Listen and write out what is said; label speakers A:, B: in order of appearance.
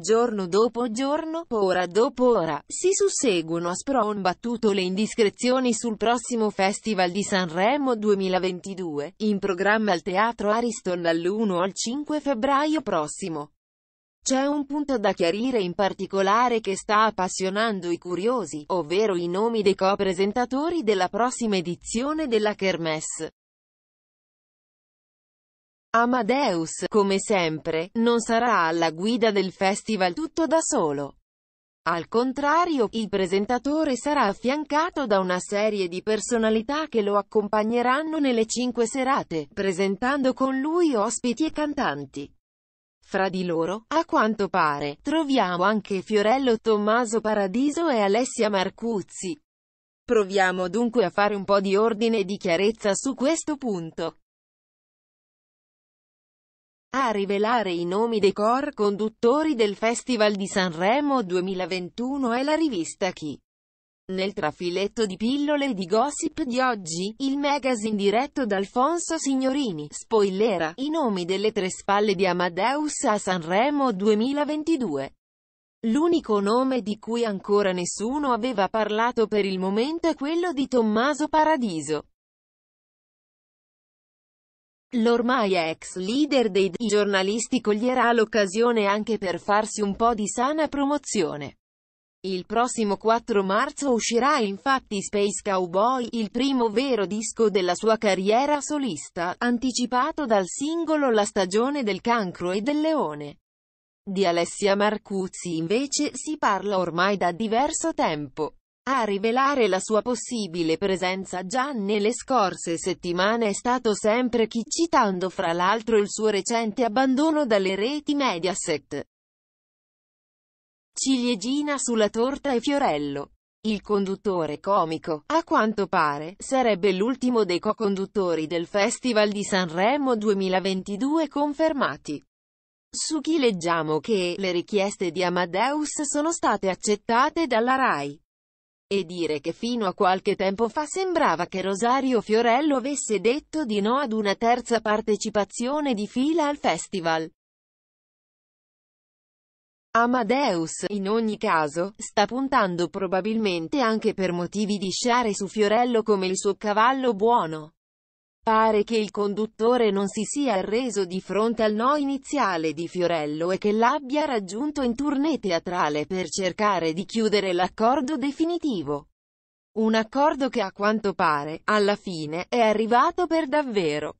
A: Giorno dopo giorno, ora dopo ora, si susseguono a spron battuto le indiscrezioni sul prossimo Festival di Sanremo 2022, in programma al Teatro Ariston dall'1 al 5 febbraio prossimo. C'è un punto da chiarire in particolare che sta appassionando i curiosi, ovvero i nomi dei co-presentatori della prossima edizione della Kermesse. Amadeus, come sempre, non sarà alla guida del festival tutto da solo. Al contrario, il presentatore sarà affiancato da una serie di personalità che lo accompagneranno nelle cinque serate, presentando con lui ospiti e cantanti. Fra di loro, a quanto pare, troviamo anche Fiorello Tommaso Paradiso e Alessia Marcuzzi. Proviamo dunque a fare un po' di ordine e di chiarezza su questo punto a rivelare i nomi dei core conduttori del Festival di Sanremo 2021 è la rivista Chi. Nel trafiletto di pillole di gossip di oggi, il magazine diretto da Alfonso Signorini, spoilera, i nomi delle tre spalle di Amadeus a Sanremo 2022. L'unico nome di cui ancora nessuno aveva parlato per il momento è quello di Tommaso Paradiso. L'ormai ex leader dei D giornalisti coglierà l'occasione anche per farsi un po' di sana promozione. Il prossimo 4 marzo uscirà infatti Space Cowboy, il primo vero disco della sua carriera solista, anticipato dal singolo La stagione del cancro e del leone. Di Alessia Marcuzzi invece si parla ormai da diverso tempo. A rivelare la sua possibile presenza già nelle scorse settimane è stato sempre chi citando fra l'altro il suo recente abbandono dalle reti Mediaset. Ciliegina sulla torta e Fiorello. Il conduttore comico, a quanto pare, sarebbe l'ultimo dei co-conduttori del Festival di Sanremo 2022 confermati. Su chi leggiamo che le richieste di Amadeus sono state accettate dalla RAI. E dire che fino a qualche tempo fa sembrava che Rosario Fiorello avesse detto di no ad una terza partecipazione di fila al festival. Amadeus, in ogni caso, sta puntando probabilmente anche per motivi di sciare su Fiorello come il suo cavallo buono. Pare che il conduttore non si sia arreso di fronte al no iniziale di Fiorello e che l'abbia raggiunto in tournée teatrale per cercare di chiudere l'accordo definitivo. Un accordo che a quanto pare, alla fine, è arrivato per davvero.